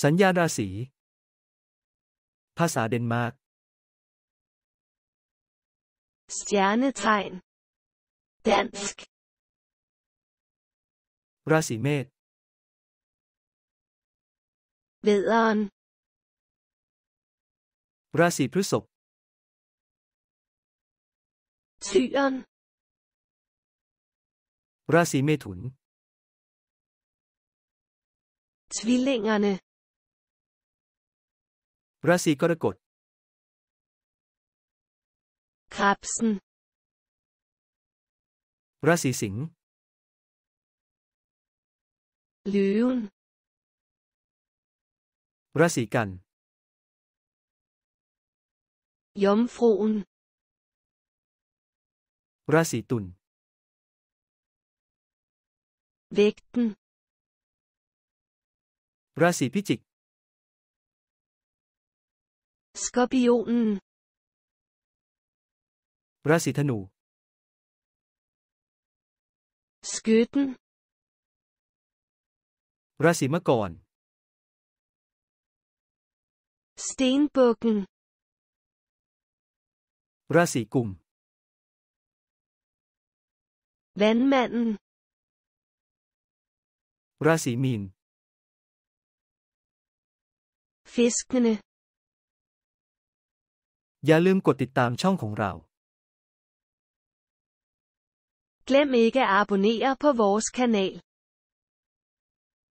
สัญญาราศีภาษาเดนมาร์กสัญญาณทายน์ดนส์ราศีเมษวิลลอนราศีพฤษภทยอนราศีเมถุน t v i l l i n อ e r เนราศีกรกฎ Krebsen ราศีสิงห์ Løven ราศีกัน Jomfruen ราศีตุล Vægten ราศีพิจิก skorpionen. Rasitanu. Skytten ราศีมังกร Stenbukken Rasikum. Vandmanden Rasimin. Fiskene อย่าลืมกดติดตามช่องของเรา Glem ikke at abonnere på vores kanal.